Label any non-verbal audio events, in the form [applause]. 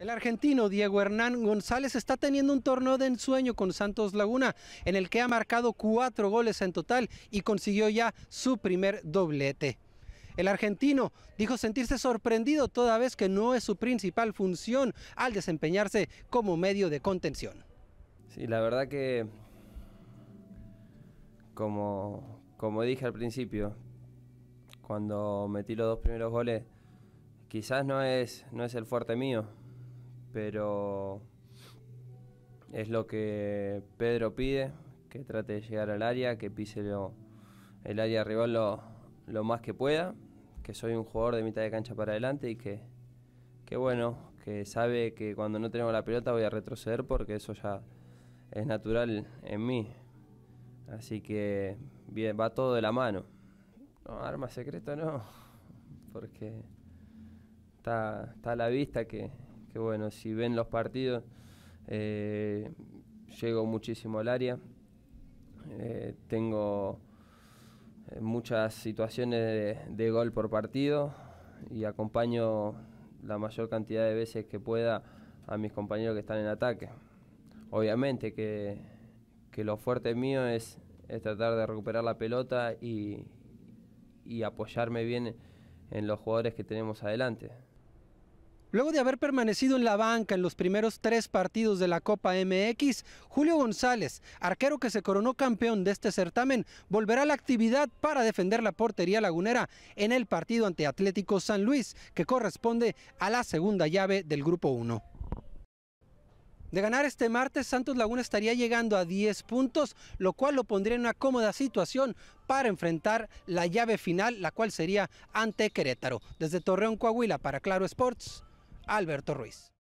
El argentino Diego Hernán González está teniendo un torneo de ensueño con Santos Laguna, en el que ha marcado cuatro goles en total y consiguió ya su primer doblete. El argentino dijo sentirse sorprendido toda vez que no es su principal función al desempeñarse como medio de contención. Sí, la verdad que, como, como dije al principio, cuando metí los dos primeros goles, quizás no es, no es el fuerte mío pero es lo que Pedro pide, que trate de llegar al área, que pise lo, el área rival lo, más que pueda, que soy un jugador de mitad de cancha para adelante y que, que bueno, que sabe que cuando no tengo la pelota voy a retroceder porque eso ya es natural en mí. Así que bien, va todo de la mano. No, arma secreta no, [laughs] porque está, está a la vista que, que bueno, si ven los partidos, eh, llego muchísimo al área, eh, tengo eh, muchas situaciones de, de, gol por partido y acompaño la mayor cantidad de veces que pueda a mis compañeros que están en ataque. Obviamente que, que lo fuerte mío es, es, tratar de recuperar la pelota y, y apoyarme bien en los jugadores que tenemos adelante. Luego de haber permanecido en la banca en los primeros tres partidos de la Copa MX, Julio González, arquero que se coronó campeón de este certamen, volverá a la actividad para defender la portería lagunera en el partido ante Atlético San Luis, que corresponde a la segunda llave del Grupo 1. De ganar este martes, Santos Laguna estaría llegando a 10 puntos, lo cual lo pondría en una cómoda situación para enfrentar la llave final, la cual sería ante Querétaro. Desde Torreón, Coahuila, para Claro Sports, Alberto Ruiz.